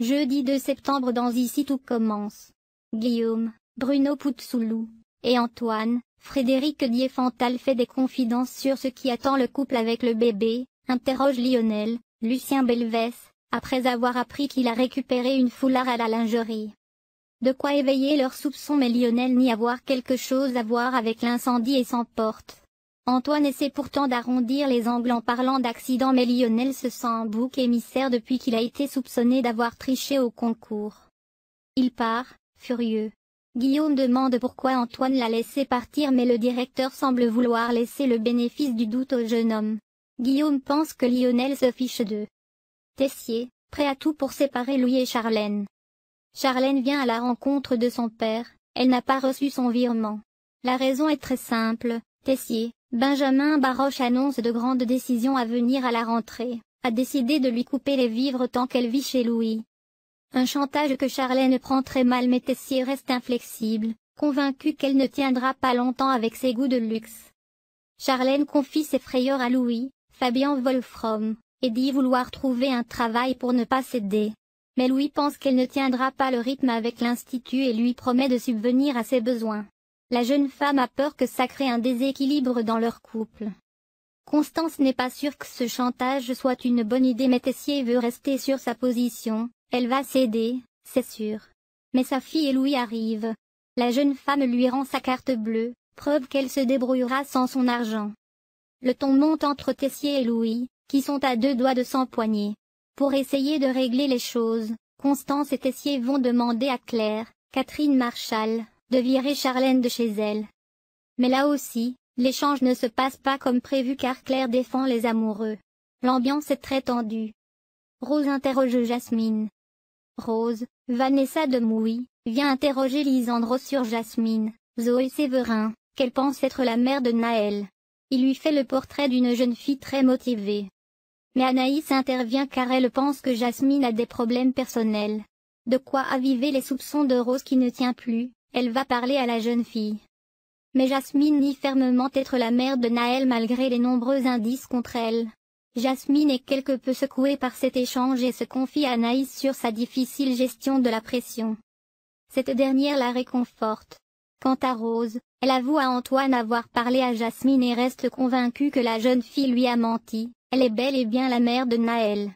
Jeudi 2 septembre dans Ici tout commence. Guillaume, Bruno Poutsoulou, et Antoine, Frédéric Diéfantal fait des confidences sur ce qui attend le couple avec le bébé, interroge Lionel, Lucien Belvès après avoir appris qu'il a récupéré une foulard à la lingerie. De quoi éveiller leurs soupçons mais Lionel n'y avoir quelque chose à voir avec l'incendie et s'emporte. Antoine essaie pourtant d'arrondir les angles en parlant d'accident mais Lionel se sent en bouc émissaire depuis qu'il a été soupçonné d'avoir triché au concours. Il part, furieux. Guillaume demande pourquoi Antoine l'a laissé partir mais le directeur semble vouloir laisser le bénéfice du doute au jeune homme. Guillaume pense que Lionel se fiche d'eux. Tessier, prêt à tout pour séparer Louis et Charlène. Charlène vient à la rencontre de son père, elle n'a pas reçu son virement. La raison est très simple, Tessier, Benjamin Baroche annonce de grandes décisions à venir à la rentrée, a décidé de lui couper les vivres tant qu'elle vit chez Louis. Un chantage que Charlène prend très mal mais Tessier reste inflexible, convaincu qu'elle ne tiendra pas longtemps avec ses goûts de luxe. Charlène confie ses frayeurs à Louis, Fabien Wolfram, et dit vouloir trouver un travail pour ne pas céder. Mais Louis pense qu'elle ne tiendra pas le rythme avec l'Institut et lui promet de subvenir à ses besoins. La jeune femme a peur que ça crée un déséquilibre dans leur couple. Constance n'est pas sûre que ce chantage soit une bonne idée mais Tessier veut rester sur sa position, elle va céder, c'est sûr. Mais sa fille et Louis arrivent. La jeune femme lui rend sa carte bleue, preuve qu'elle se débrouillera sans son argent. Le ton monte entre Tessier et Louis, qui sont à deux doigts de s'empoigner. Pour essayer de régler les choses, Constance et Tessier vont demander à Claire, Catherine Marshall, de virer Charlène de chez elle. Mais là aussi, l'échange ne se passe pas comme prévu car Claire défend les amoureux. L'ambiance est très tendue. Rose interroge Jasmine. Rose, Vanessa de Mouy, vient interroger Lisandro sur Jasmine, Zoé Séverin, qu'elle pense être la mère de Naël. Il lui fait le portrait d'une jeune fille très motivée. Mais Anaïs intervient car elle pense que Jasmine a des problèmes personnels. De quoi aviver les soupçons de Rose qui ne tient plus, elle va parler à la jeune fille. Mais Jasmine nie fermement être la mère de Naël malgré les nombreux indices contre elle. Jasmine est quelque peu secouée par cet échange et se confie à Naïs sur sa difficile gestion de la pression. Cette dernière la réconforte. Quant à Rose, elle avoue à Antoine avoir parlé à Jasmine et reste convaincue que la jeune fille lui a menti, elle est bel et bien la mère de Naël.